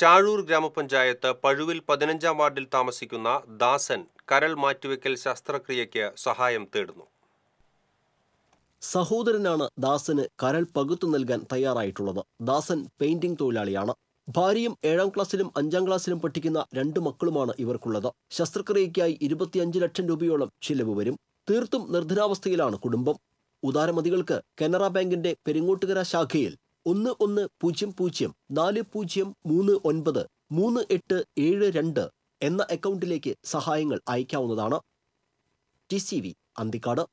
ചാഴൂർ ഗ്രാമപഞ്ചായത്ത് പഴുവിൽ പതിനഞ്ചാം വാർഡിൽ താമസിക്കുന്ന ദാസൻ കരൾ മാറ്റിവെക്കൽ ശസ്ത്രക്രിയയ്ക്ക് സഹായം തേടുന്നു സഹോദരനാണ് ദാസന് കരൾ പകുത്തു നൽകാൻ തയ്യാറായിട്ടുള്ളത് ദാസൻ പെയിന്റിംഗ് തൊഴിലാളിയാണ് ഭാര്യയും ഏഴാം ക്ലാസ്സിലും അഞ്ചാം ക്ലാസ്സിലും പഠിക്കുന്ന രണ്ട് മക്കളുമാണ് ഇവർക്കുള്ളത് ശസ്ത്രക്രിയയ്ക്കായി ഇരുപത്തിയഞ്ച് ലക്ഷം രൂപയോളം ചിലവ് വരും തീർത്തും നിർധനാവസ്ഥയിലാണ് കുടുംബം ഉദാരമതികൾക്ക് കനറ ബാങ്കിന്റെ പെരിങ്ങോട്ടുകര ശാഖയിൽ ഒന്ന് ഒന്ന് പൂജ്യം പൂജ്യം നാല് പൂജ്യം മൂന്ന് ഒൻപത് മൂന്ന് എട്ട് ഏഴ് രണ്ട് എന്ന അക്കൗണ്ടിലേക്ക് സഹായങ്ങൾ അയക്കാവുന്നതാണ് ടി സി വി അന്തിക്കാട്